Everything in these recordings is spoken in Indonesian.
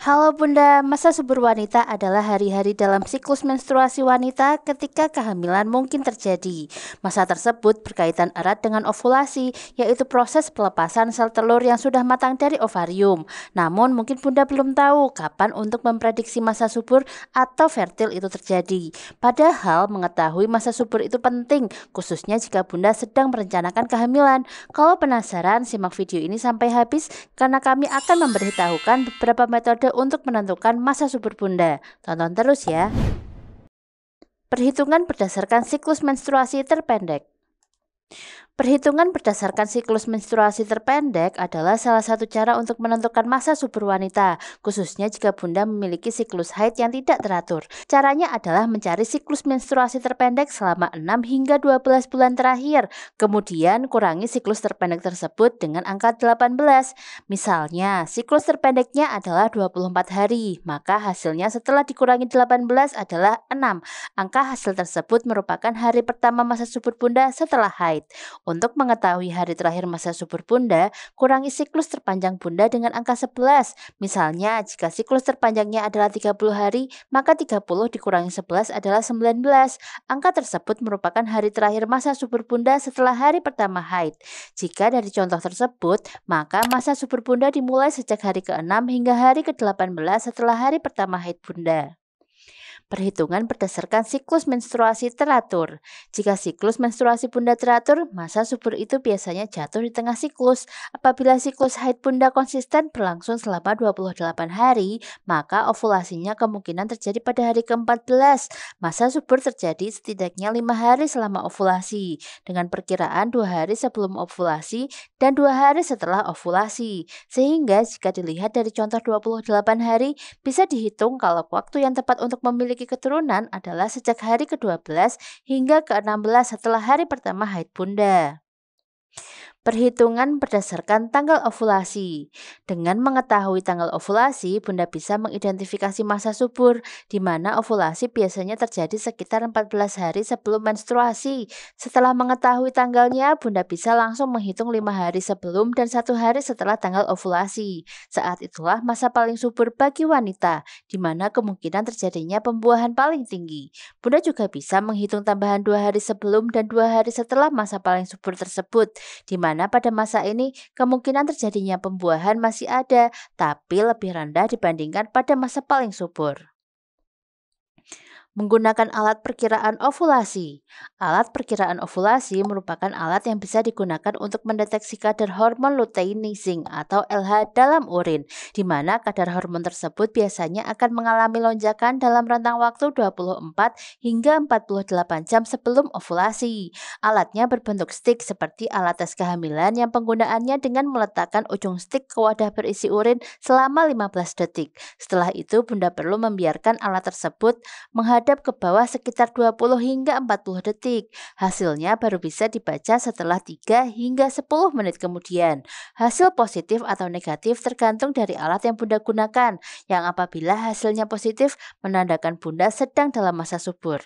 Halo Bunda, masa subur wanita adalah hari-hari dalam siklus menstruasi wanita ketika kehamilan mungkin terjadi. Masa tersebut berkaitan erat dengan ovulasi, yaitu proses pelepasan sel telur yang sudah matang dari ovarium. Namun mungkin Bunda belum tahu kapan untuk memprediksi masa subur atau fertil itu terjadi. Padahal mengetahui masa subur itu penting, khususnya jika Bunda sedang merencanakan kehamilan. Kalau penasaran, simak video ini sampai habis karena kami akan memberitahukan beberapa metode untuk menentukan masa subur bunda. Tonton terus ya. Perhitungan berdasarkan siklus menstruasi terpendek. Perhitungan berdasarkan siklus menstruasi terpendek adalah salah satu cara untuk menentukan masa subur wanita, khususnya jika bunda memiliki siklus haid yang tidak teratur. Caranya adalah mencari siklus menstruasi terpendek selama 6 hingga 12 bulan terakhir, kemudian kurangi siklus terpendek tersebut dengan angka 18. Misalnya, siklus terpendeknya adalah 24 hari, maka hasilnya setelah dikurangi 18 adalah 6. Angka hasil tersebut merupakan hari pertama masa subur bunda setelah haid. Untuk mengetahui hari terakhir masa subur bunda, kurangi siklus terpanjang bunda dengan angka 11. Misalnya, jika siklus terpanjangnya adalah 30 hari, maka 30 dikurangi 11 adalah 19. Angka tersebut merupakan hari terakhir masa subur bunda setelah hari pertama haid. Jika dari contoh tersebut, maka masa subur bunda dimulai sejak hari ke-6 hingga hari ke-18 setelah hari pertama haid bunda. Perhitungan berdasarkan siklus menstruasi teratur. Jika siklus menstruasi bunda teratur, masa subur itu biasanya jatuh di tengah siklus. Apabila siklus haid bunda konsisten berlangsung selama 28 hari, maka ovulasinya kemungkinan terjadi pada hari ke-14. Masa subur terjadi setidaknya 5 hari selama ovulasi, dengan perkiraan 2 hari sebelum ovulasi dan 2 hari setelah ovulasi. Sehingga jika dilihat dari contoh 28 hari, bisa dihitung kalau waktu yang tepat untuk memiliki memiliki keturunan adalah sejak hari ke-12 hingga ke-16 setelah hari pertama haid bunda. Perhitungan berdasarkan tanggal ovulasi. Dengan mengetahui tanggal ovulasi, Bunda bisa mengidentifikasi masa subur, di mana ovulasi biasanya terjadi sekitar 14 hari sebelum menstruasi. Setelah mengetahui tanggalnya, Bunda bisa langsung menghitung 5 hari sebelum dan satu hari setelah tanggal ovulasi. Saat itulah masa paling subur bagi wanita, di mana kemungkinan terjadinya pembuahan paling tinggi. Bunda juga bisa menghitung tambahan dua hari sebelum dan dua hari setelah masa paling subur tersebut, di mana mana pada masa ini kemungkinan terjadinya pembuahan masih ada, tapi lebih rendah dibandingkan pada masa paling subur. Menggunakan alat perkiraan ovulasi. Alat perkiraan ovulasi merupakan alat yang bisa digunakan untuk mendeteksi kadar hormon luteinizing atau LH dalam urin, di mana kadar hormon tersebut biasanya akan mengalami lonjakan dalam rentang waktu 24 hingga 48 jam sebelum ovulasi. Alatnya berbentuk stick seperti alat tes kehamilan yang penggunaannya dengan meletakkan ujung stick ke wadah berisi urin selama 15 detik. Setelah itu, Bunda perlu membiarkan alat tersebut menghadap menghadap ke bawah sekitar 20 hingga 40 detik. Hasilnya baru bisa dibaca setelah 3 hingga 10 menit kemudian. Hasil positif atau negatif tergantung dari alat yang Bunda gunakan, yang apabila hasilnya positif menandakan Bunda sedang dalam masa subur.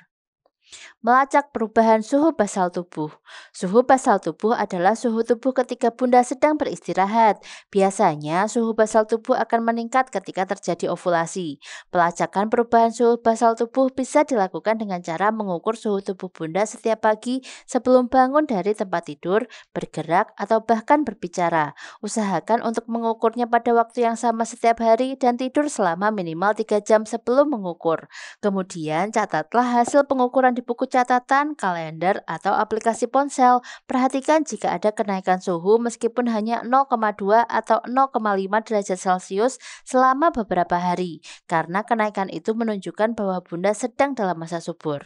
Melacak perubahan suhu basal tubuh. Suhu basal tubuh adalah suhu tubuh ketika bunda sedang beristirahat. Biasanya suhu basal tubuh akan meningkat ketika terjadi ovulasi. Pelacakan perubahan suhu basal tubuh bisa dilakukan dengan cara mengukur suhu tubuh bunda setiap pagi sebelum bangun dari tempat tidur, bergerak, atau bahkan berbicara. Usahakan untuk mengukurnya pada waktu yang sama setiap hari dan tidur selama minimal 3 jam sebelum mengukur. Kemudian catatlah hasil pengukuran di buku catatan, kalender, atau aplikasi ponsel. Perhatikan jika ada kenaikan suhu meskipun hanya 0,2 atau 0,5 derajat Celcius selama beberapa hari, karena kenaikan itu menunjukkan bahwa bunda sedang dalam masa subur.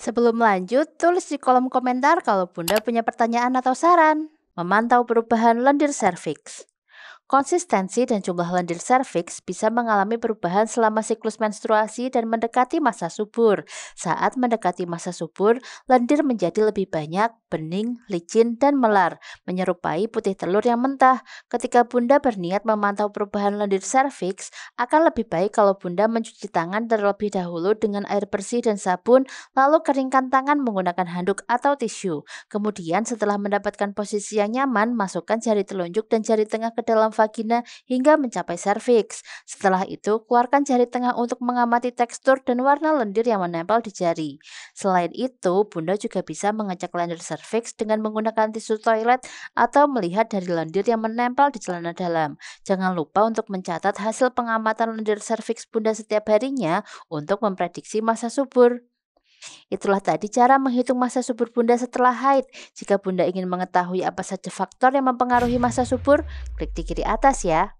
Sebelum lanjut, tulis di kolom komentar kalau Bunda punya pertanyaan atau saran. Memantau perubahan lendir serviks. Konsistensi dan jumlah lendir serviks bisa mengalami perubahan selama siklus menstruasi dan mendekati masa subur. Saat mendekati masa subur, lendir menjadi lebih banyak, bening, licin, dan melar, menyerupai putih telur yang mentah. Ketika bunda berniat memantau perubahan lendir serviks, akan lebih baik kalau bunda mencuci tangan terlebih dahulu dengan air bersih dan sabun, lalu keringkan tangan menggunakan handuk atau tisu. Kemudian setelah mendapatkan posisi yang nyaman, masukkan jari telunjuk dan jari tengah ke dalam vagina vagina hingga mencapai serviks. Setelah itu, keluarkan jari tengah untuk mengamati tekstur dan warna lendir yang menempel di jari. Selain itu, bunda juga bisa mengecek lendir serviks dengan menggunakan tisu toilet atau melihat dari lendir yang menempel di celana dalam. Jangan lupa untuk mencatat hasil pengamatan lendir serviks bunda setiap harinya untuk memprediksi masa subur. Itulah tadi cara menghitung masa subur bunda setelah haid. Jika bunda ingin mengetahui apa saja faktor yang mempengaruhi masa subur, klik di kiri atas ya.